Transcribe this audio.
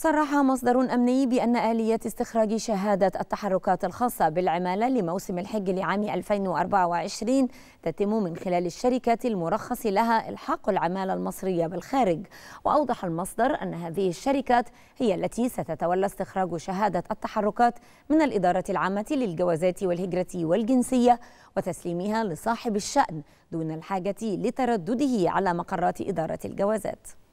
صرح مصدر أمني بأن آلية استخراج شهادة التحركات الخاصة بالعمالة لموسم الحج لعام 2024 تتم من خلال الشركات المرخص لها إلحاق العمالة المصرية بالخارج وأوضح المصدر أن هذه الشركات هي التي ستتولى استخراج شهادة التحركات من الإدارة العامة للجوازات والهجرة والجنسية وتسليمها لصاحب الشأن دون الحاجة لتردده على مقرات إدارة الجوازات